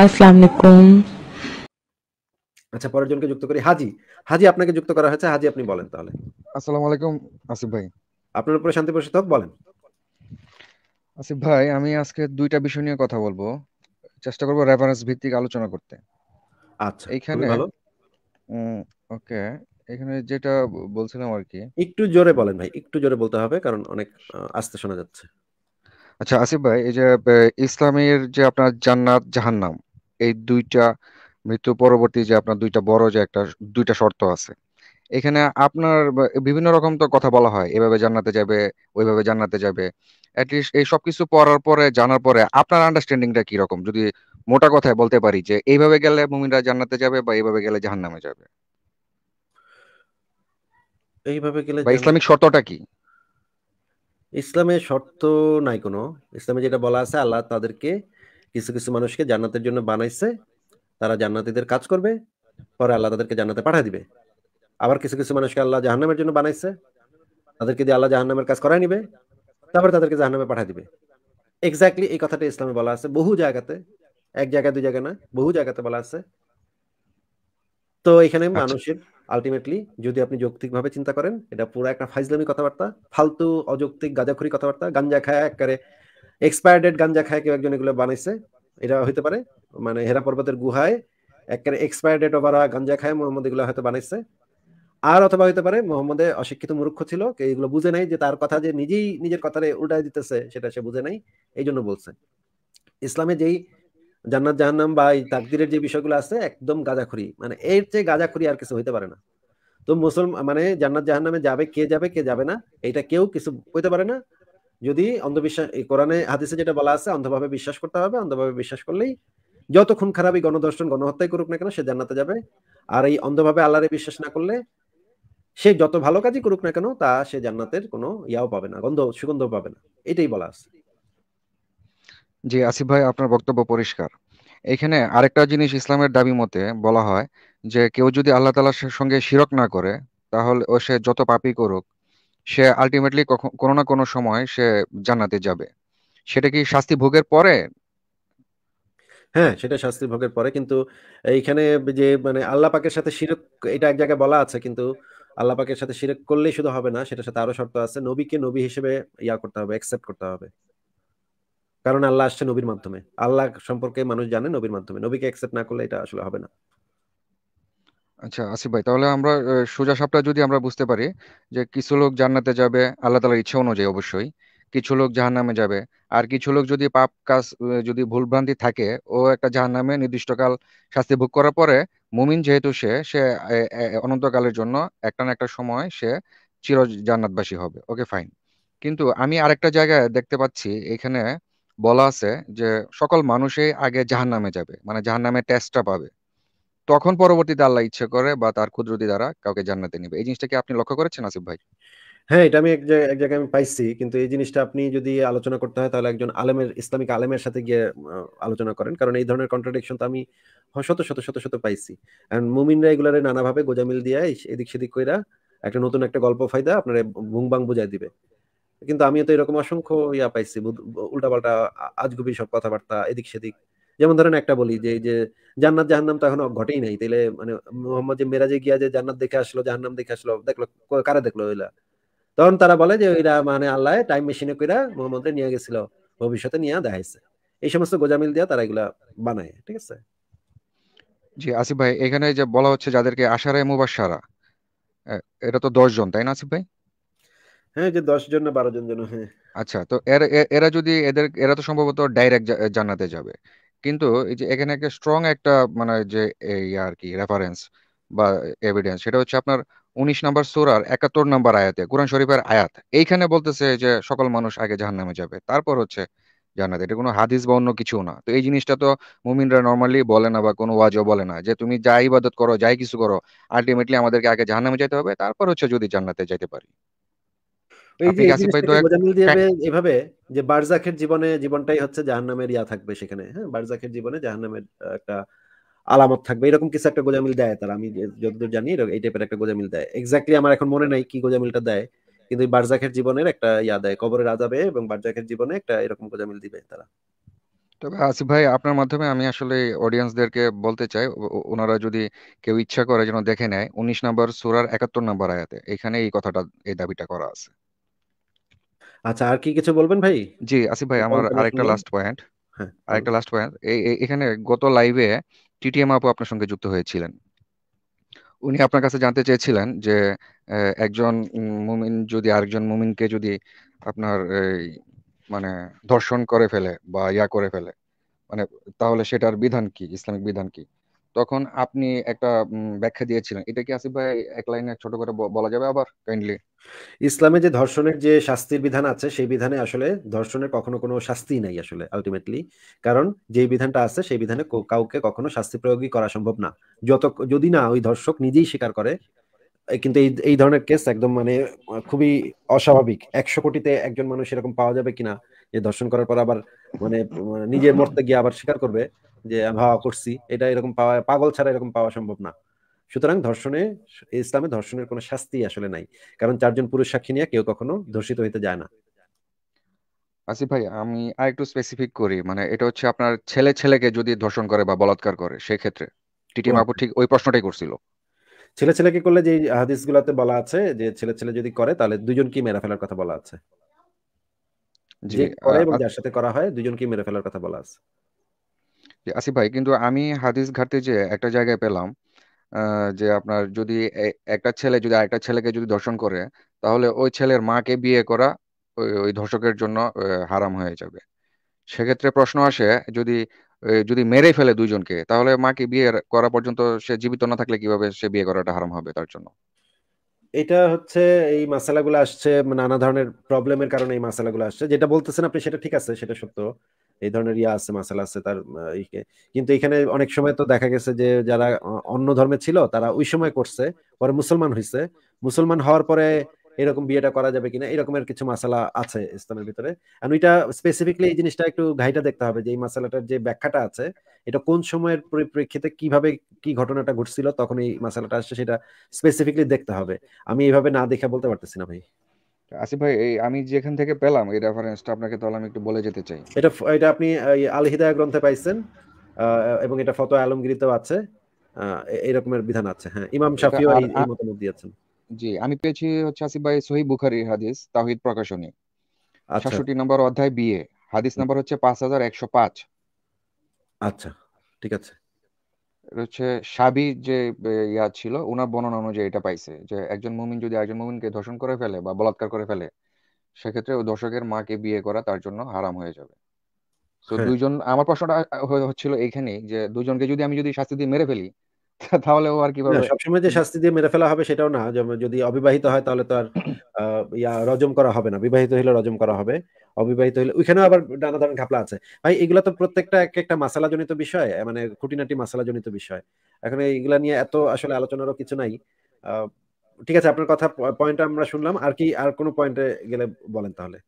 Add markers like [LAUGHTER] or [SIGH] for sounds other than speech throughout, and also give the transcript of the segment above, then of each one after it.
আসসালামু আচ্ছা পরের জনকে যুক্ত করি হাজি হাজি আপনাকে যুক্ত করা হয়েছে হাজি আপনি বলেন তাহলে আসসালামু আলাইকুম আসিফ ভাই আপনার উপরে শান্তি বলেন আসিফ ভাই আমি আজকে দুইটা বিষয় নিয়ে কথা বলবো চেষ্টা করব রেফারেন্স ভিত্তিক আলোচনা করতে আচ্ছা এখানে ওকে এখানে যেটা বলছিলাম আর কি একটু জোরে বলেন ভাই একটু জোরে বলতে হবে কারণ অনেক আস্তে শোনা যাচ্ছে আচ্ছা আসিফ ভাই এই যে ইসলামের যে আপনার জান্নাত জাহান্নাম এই দুইটা মৃত্যু পরবর্তী যে আপনার দুইটা বড় যে একটা দুইটা শর্ত আছে এখানে আপনার বিভিন্ন রকম তো কথা বলা হয় এভাবে জান্নাতে যাবে ওইভাবে জান্নাতে যাবে অ্যাটলিস্ট এই সবকিছু পড়ার পরে জানার পরে আপনার আন্ডারস্ট্যান্ডিংটা কি রকম যদি মোটা কথায় বলতে পারি যে এইভাবে গেলে মুমিনরা জান্নাতে যাবে বা এইভাবে গেলে জাহান্নামে যাবে এইভাবে গেলে বা ইসলামিক শর্তটা কি ইসলামের শর্ত নাই কোনো ইসলামে যেটা বলা আছে আল্লাহ তাদেরকে কিছু কিছু মানুষকে জান্নাতের জন্য বানাইছে তারা জান্নাতিদের কাজ করবে পরে আল্লাহ তাদেরকে জান্নাতে পাঠা দিবে আবার কিছু কিছু মানুষকে আল্লাহ জাহান্নামের জন্য বানাইছে তাদেরকে দিয়ে আল্লাহ জাহান্নামের কাজ করাই নিবে তারপরে তাদেরকে জাহান্নামে পাঠা দিবে এক্স্যাক্টলি এই কথাটা ইসলামে বলা আছে বহু জায়গাতে এক জায়গায় দুই জায়গায় না বহু জায়গাতে বলা আছে তো এখানে আচ্ছা। মানুষের আলটিমেটলি যদি আপনি যৌক্তিকভাবে চিন্তা করেন এটা পুরো একটা ফাইজলামি কথাবার্তা ফালতু অযৌক্তিক গাঁজাখুরি কথাবার্তা গাঞ্জা খায় একবারে এক্সপায়ার ডেট গাঞ্জা খায় কেউ একজন এগুলো বানাইছে এটা হইতে পারে মানে হেরা পর্বতের গুহায় একেবারে এক্সপায়ার ডেট ওভারা গাঞ্জা খায় মোহাম্মদ এগুলো হয়তো বানাইছে আর অথবা হইতে পারে মোহাম্মদে অশিক্ষিত মূর্খ ছিল এগুলো বুঝে নাই যে তার কথা যে নিজেই নিজের কথারে উল্টায় দিতেছে সেটা সে বুঝে নাই এই জন্য বলছে ইসলামে যেই জান্নাত জাহান্নাম বা এই তাকদিরের যে বিষয়গুলো আছে একদম গাঁজাখুরি মানে এর চেয়ে গাঁজাখুরি আর কিছু হইতে পারে না তো মুসলমান মানে জান্নাত জাহান্নামে যাবে কে যাবে কে যাবে না এটা কেউ কিছু হইতে পারে না যদি অন্ধবিশ্বাস এই কোরআনে হাদিসে যেটা বলা আছে অন্ধভাবে বিশ্বাস করতে হবে অন্ধভাবে বিশ্বাস করলেই যতক্ষণ খারাপ এই গণধর্ষণ গণহত্যাই করুক না কেন সে জান্নাতে যাবে আর এই অন্ধভাবে আল্লাহরে বিশ্বাস না করলে সে যত ভালো কাজই করুক না কেন তা সে জান্নাতের কোনো ইয়াও পাবে না গন্ধ সুগন্ধ পাবে না এটাই বলা আছে জি আসিফ ভাই আপনার বক্তব্য পরিষ্কার এখানে আরেকটা জিনিস ইসলামের দাবি মতে বলা হয় যে কেউ যদি আল্লাহ তালার সঙ্গে শিরক না করে তাহলে ও সে যত পাপই করুক সে আলটিমেটলি কোনো না কোনো সময় সে জান্নাতে যাবে সেটা কি শাস্তি ভোগের পরে হ্যাঁ সেটা শাস্তি ভোগের পরে কিন্তু এইখানে যে মানে আল্লাহ পাকের সাথে শিরক এটা এক জায়গায় বলা আছে কিন্তু আল্লাহ পাকের সাথে শিরক করলেই শুধু হবে না সেটার সাথে আরো শর্ত আছে নবীকে নবী হিসেবে ইয়া করতে হবে অ্যাকসেপ্ট করতে হবে কারণ আল্লাহ আসছে নবীর মাধ্যমে আল্লাহ সম্পর্কে মানুষ জানে নবীর মাধ্যমে নবীকে অ্যাকসেপ্ট না করলে এটা আসলে হবে না আচ্ছা আসিফ ভাই তাহলে আমরা সোজা সাপটা যদি আমরা বুঝতে পারি যে কিছু লোক জান্নাতে যাবে আল্লাহ তালার ইচ্ছা অনুযায়ী অবশ্যই কিছু লোক জাহান্নামে যাবে আর কিছু লোক যদি পাপ কাজ যদি যদি ভুলভ্রান্তি থাকে ও একটা জাহান্নামে নির্দিষ্টকাল শাস্তি ভোগ করার পরে মুমিন যেহেতু সে সে অনন্তকালের জন্য একটা না একটা সময় সে চির জান্নাতবাসী হবে ওকে ফাইন কিন্তু আমি আরেকটা জায়গায় দেখতে পাচ্ছি এখানে বলা আছে যে সকল মানুষই আগে জাহান্নামে যাবে মানে জাহান্নামে টেস্টটা পাবে তখন পরবর্তীতে আল্লাহ ইচ্ছে করে বা তার ক্ষুদ্রতি দ্বারা কাউকে জান্নাতে নিবে এই জিনিসটা কি আপনি লক্ষ্য করেছেন আসিফ ভাই হ্যাঁ এটা আমি এক জায়গায় এক জায়গায় আমি পাইছি কিন্তু এই জিনিসটা আপনি যদি আলোচনা করতে হয় তাহলে একজন আলেমের ইসলামিক আলেমের সাথে গিয়ে আলোচনা করেন কারণ এই ধরনের কন্ট্রাডিকশন তো আমি শত শত শত শত পাইছি কারণ মুমিনরা এগুলারে নানাভাবে গোজামিল দিয়ে এদিক সেদিক কইরা একটা নতুন একটা গল্প ফায়দা আপনারা ভুংবাং বুঝাই দিবে কিন্তু আমিও তো এরকম অসংখ্য ইয়া পাইছি উল্টাপাল্টা আজগুবি সব কথাবার্তা এদিক সেদিক যেমন ধরেন একটা বলি যে যে জান্নাত জাহান্নাম তো এখন ঘটেই নাই তাইলে মানে মোহাম্মদ যে মেরাজে গিয়া যে জান্নাত দেখে আসলো জাহান্নাম দেখে আসলো দেখলো কারা দেখলো ওইলা তখন তারা বলে যে ওইরা মানে আল্লাহ টাইম মেশিনে কইরা মোহাম্মদ নিয়ে গেছিল ভবিষ্যতে নিয়ে দেখাইছে এই সমস্ত গোজামিল দিয়া তারা এগুলা বানায় ঠিক আছে জি আসিফ ভাই এখানে যে বলা হচ্ছে যাদেরকে আশারায় মুবাশারা এটা তো দশ জন তাই না আসিফ ভাই হ্যাঁ যে দশ জন না বারো জন যেন হ্যাঁ আচ্ছা তো এরা এরা যদি এদের এরা তো সম্ভবত ডাইরেক্ট জান্নাতে যাবে কিন্তু এই যে এখানে একটা স্ট্রং একটা মানে যে এই আর কি রেফারেন্স বা এভিডেন্স সেটা হচ্ছে আপনার উনিশ নম্বর সুরার একাত্তর নম্বর আয়াতে কোরআন শরীফের আয়াত এইখানে বলতেছে যে সকল মানুষ আগে জাহান্নামে যাবে তারপর হচ্ছে জান্নাত এটা কোনো হাদিস বা অন্য কিছু না তো এই জিনিসটা তো মুমিনরা নর্মালি বলে না বা কোনো ওয়াজও বলে না যে তুমি যাই ইবাদত করো যাই কিছু করো আলটিমেটলি আমাদেরকে আগে জাহান্নামে যেতে হবে তারপর হচ্ছে যদি জান্নাতে যেতে পারি হ্যাঁ। এভাবে যে বারজাকের জীবনে জীবনটাই হচ্ছে জাহান্নামের ইয়া থাকবে সেখানে হ্যাঁ জীবনে জাহান্নামের একটা আলামত থাকবে এরকম কিছু একটা গোজামিল দেয় তারা আমি যতদূর জানি এই টাইপের একটা গোজামিল দেয় আমার এখন মনে নাই কি গোজামিলটা দেয় কিন্তু বারজাখের জীবনের একটা ইয়া দেয় কবরে রাজাবে এবং বারজাকের জীবনে একটা এরকম গোজামিল দিবে তারা তবে আসিফ ভাই আপনার মাধ্যমে আমি আসলে অডিয়েন্সদেরকে বলতে চাই ওনারা যদি কেউ ইচ্ছা করে যেন দেখে নেয় উনিশ নাম্বার সুরার একাত্তর নাম্বার আয়াতে এখানে এই কথাটা এই দাবিটা করা আছে আচ্ছা আর কি কিছু বলবেন ভাই জি আসিফ ভাই আমার আরেকটা লাস্ট পয়েন্ট হ্যাঁ আরেকটা লাস্ট পয়েন্ট এখানে গত লাইভে টিটিএম আপু আপনার সঙ্গে যুক্ত হয়েছিলেন উনি আপনার কাছে জানতে চেয়েছিলেন যে একজন মুমিন যদি আরেকজন মুমিনকে যদি আপনার মানে ধর্ষণ করে ফেলে বা ইয়া করে ফেলে মানে তাহলে সেটার বিধান কি ইসলামিক বিধান কি তখন আপনি একটা ব্যাখ্যা দিয়েছিলেন এটা কি আসিফ ভাই এক লাইনে ছোট করে বলা যাবে আবার কাইন্ডলি ইসলামে যে ধর্ষণের যে শাস্তির বিধান আছে সেই বিধানে আসলে ধর্ষণের কখনো কোনো শাস্তি নাই আসলে আলটিমেটলি কারণ যে বিধানটা আছে সেই বিধানে কাউকে কখনো শাস্তি প্রয়োগই করা সম্ভব না যত যদি না ওই ধর্ষক নিজেই স্বীকার করে কিন্তু এই এই ধরনের কেস একদম মানে খুবই অস্বাভাবিক একশো কোটিতে একজন মানুষ এরকম পাওয়া যাবে কিনা যে ধর্ষণ করার পর আবার মানে, মানে নিজে মরতে গিয়ে আবার স্বীকার করবে যে হাওয়া করছি এটা এরকম পাওয়া পাগল ছাড়া এরকম পাওয়া সম্ভব না সুতরাং ধর্ষণে ইসলামে ধর্ষণের কোনো শাস্তি আসলে নাই কারণ চারজন পুরুষ সাক্ষী নিয়ে কেউ কখনো ধর্ষিত হইতে যায় না ভাই আমি আরেকটু স্পেসিফিক করি মানে এটা হচ্ছে আপনার ছেলে ছেলেকে যদি ধর্ষণ করে বা বলাৎকার করে সেই ক্ষেত্রে টিটি মাপু ঠিক ওই প্রশ্নটাই করছিল ছেলে ছেলেকে করলে যে হাদিস গুলাতে বলা আছে যে ছেলে ছেলে যদি করে তাহলে দুজনকে মেরে ফেলার কথা বলা আছে যে করে এবং যার সাথে করা হয় দুজনকে মেরে ফেলার কথা বলা আছে আসিফ ভাই কিন্তু আমি হাদিস ঘাটতে যে একটা জায়গায় পেলাম যে আপনার যদি একটা ছেলে যদি আরেকটা ছেলেকে যদি ধর্ষণ করে তাহলে ওই ছেলের মাকে বিয়ে করা ওই ধর্ষকের জন্য হারাম হয়ে যাবে সেক্ষেত্রে প্রশ্ন আসে যদি যদি মেরে ফেলে দুইজনকে তাহলে মাকে বিয়ে করা পর্যন্ত সে জীবিত না থাকলে কিভাবে সে বিয়ে করাটা হারাম হবে তার জন্য এটা হচ্ছে এই মাসালাগুলো আসছে নানা ধরনের প্রবলেমের কারণে এই মাসালাগুলো আসছে যেটা বলতেছেন আপনি সেটা ঠিক আছে সেটা সত্য এই ধরনের ইয়া আছে মাসাল আছে তার কিন্তু এখানে অনেক সময় তো দেখা গেছে যে যারা অন্য ধর্মে ছিল তারা ওই সময় করছে পরে মুসলমান হয়েছে মুসলমান হওয়ার পরে এরকম বিয়েটা করা যাবে কিনা এরকমের কিছু মাসালা আছে ইসলামের ভিতরে আর ওইটা স্পেসিফিকলি এই জিনিসটা একটু ঘাইটা দেখতে হবে যে এই মাসালাটার যে ব্যাখ্যাটা আছে এটা কোন সময়ের পরিপ্রেক্ষিতে কিভাবে কি ঘটনাটা ঘটছিল তখন এই মাসালাটা আসছে সেটা স্পেসিফিকলি দেখতে হবে আমি এইভাবে না দেখে বলতে পারতেছি না ভাই আসিফ ভাই এই আমি যেখান থেকে পেলাম এই রেফারেন্সটা আপনাকে তাহলে আমি একটু বলে যেতে চাই এটা এটা আপনি আল হিদায়া গ্রন্থে পাইছেন এবং এটা ফতো আলমগীরিতেও আছে এরকমের বিধান আছে হ্যাঁ ইমাম শাফিও এই মতামত দিয়েছেন জি আমি পেয়েছি হচ্ছে আসিফ ভাই সহি বুখারীর হাদিস তাওহিদ প্রকাশনী 66 আচ্ছা। নম্বর অধ্যায় বিয়ে হাদিস নাম্বার হচ্ছে 5105 আচ্ছা ঠিক আছে হচ্ছে সাবি যে ইয়া ছিল ওনার বর্ণনা অনুযায়ী এটা পাইছে যে একজন মুমিন যদি একজন মুমিনকে ধর্ষণ করে ফেলে বা বলাৎকার করে ফেলে সেক্ষেত্রে ওই দর্শকের মাকে বিয়ে করা তার জন্য হারাম হয়ে যাবে তো হ্যাঁ। দুইজন আমার প্রশ্নটা হচ্ছিল এইখানেই যে দুজনকে যদি আমি যদি শাস্তি দিয়ে মেরে ফেলি [LAUGHS] তাহলে ও আর সবসময় যে শাস্তি দিয়ে মেরে ফেলা হবে সেটাও না যদি অবিবাহিত হয় তাহলে তো আর ইয়া রজম করা হবে না বিবাহিত হলে রজম করা হবে অবিবাহিত হলে ওইখানেও আবার নানা ধরনের ঘাপলা আছে ভাই এগুলো তো প্রত্যেকটা এক একটা মাসালা জনিত বিষয় মানে খুঁটিনাটি মাসালা জনিত বিষয় এখন এইগুলা নিয়ে এত আসলে আলোচনারও কিছু নাই ঠিক আছে আপনার কথা পয়েন্ট আমরা শুনলাম আর কি আর কোনো পয়েন্টে গেলে বলেন তাহলে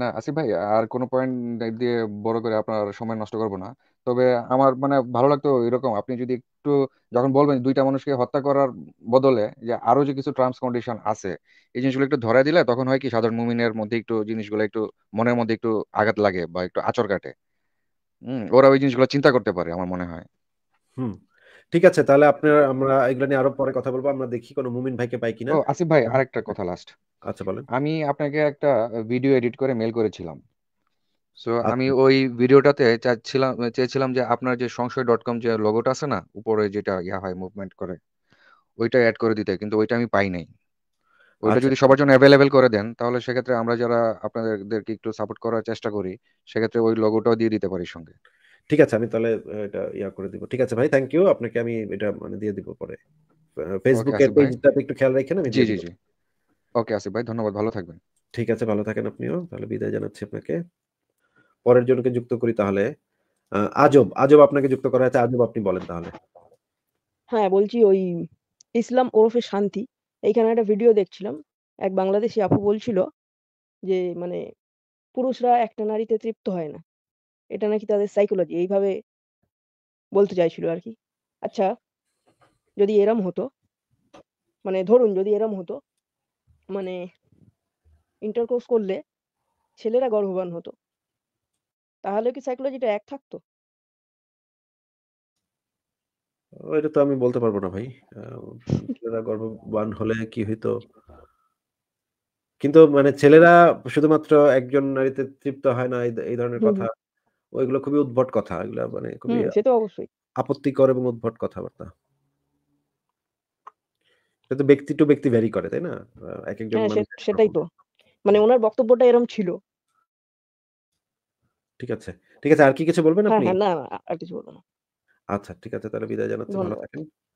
না আসিফ ভাই আর কোনো পয়েন্ট দিয়ে বড় করে আপনার সময় নষ্ট করবো না তবে আমার মানে ভালো লাগতো এরকম আপনি যদি একটু যখন বলবেন দুইটা মানুষকে হত্যা করার বদলে যে আরো যে কিছু টার্মস কন্ডিশন আছে এই জিনিসগুলো একটু ধরে দিলে তখন হয় কি সাধারণ মুমিনের মধ্যে একটু জিনিসগুলো একটু মনের মধ্যে একটু আঘাত লাগে বা একটু আচর কাটে হম ওরা ওই জিনিসগুলো চিন্তা করতে পারে আমার মনে হয় হুম ঠিক আছে তাহলে আপনার আমরা এগুলো নিয়ে আরো পরে কথা বলবো আমরা দেখি কোনো মুমিন ভাইকে পাই কিনা ও আসিফ ভাই আরেকটা কথা লাস্ট আচ্ছা বলেন আমি আপনাকে একটা ভিডিও এডিট করে মেল করেছিলাম সো আচ্ছা। আমি ওই ভিডিওটাতে চাচ্ছিলাম চেয়েছিলাম যে আপনার যে সংশয় ডট কম যে লোগোটা আছে না উপরে যেটা ইয়া হয় মুভমেন্ট করে ওইটা অ্যাড করে দিতে কিন্তু ওইটা আমি পাই নাই ওইটা আচ্ছা। যদি সবার জন্য অ্যাভেলেবেল করে দেন তাহলে সেক্ষেত্রে আমরা যারা আপনাদেরকে একটু সাপোর্ট করার চেষ্টা করি সেক্ষেত্রে ওই লোগোটাও দিয়ে দিতে পারি সঙ্গে ঠিক আছে আমি তাহলে এটা ইয়া করে দিব ঠিক আছে ভাই থ্যাংক ইউ আপনাকে আমি এটা মানে দিয়ে দিব পরে ফেসবুকে আসিফ ভাই। পেজটা একটু খেয়াল রাখেন আমি জি দিয়ে জি দিব। জি ওকে আসিফ ভাই ধন্যবাদ ভালো থাকবেন ঠিক আছে ভালো থাকেন আপনিও তাহলে বিদায় জানাচ্ছি আপনাকে পরের জনকে যুক্ত করি তাহলে আজব আজব আপনাকে যুক্ত করা হয়েছে আজব আপনি বলেন তাহলে হ্যাঁ বলছি ওই ইসলাম ওরফে শান্তি এইখানে একটা ভিডিও দেখছিলাম এক বাংলাদেশি আপু বলছিল যে মানে পুরুষরা একটা নারীতে তৃপ্ত হয় না এটা নাকি তাদের সাইকোলজি এইভাবে বলতে চাইছিল আর কি আচ্ছা যদি এরম হতো মানে ধরুন যদি এরম হতো মানে ইন্টারকোর্স করলে ছেলেরা গর্ভবান হতো তাহলে কি সাইকোলজিটা এক থাকতো? ও এটা তো আমি বলতে পারবো না ভাই। ছেলেরা গর্ভবান হলে কি হইতো? কিন্তু মানে ছেলেরা শুধুমাত্র একজন নারীতে তৃপ্ত হয় না এই, ধরনের কথা। ওইগুলো খুবই উদ্ভট কথা। এগুলা মানে খুবই হুম, সে তো অবশ্যই। আপত্তিকর এবং উদ্ভট কথাবার্তা। এটা তো ব্যক্তি টু ব্যক্তি ভ্যারি করে, তাই না? এক একজন হ্যাঁ, সেটাই তো। মানে ওনার বক্তব্যটা এরকম ছিল। ঠিক আছে ঠিক আছে আর কি কিছু বলবেন হ্যাঁ, আপনি হ্যাঁ, না আর কিছু বলবো না আচ্ছা ঠিক আছে তাহলে বিদায় জানাচ্ছি ভালো থাকেন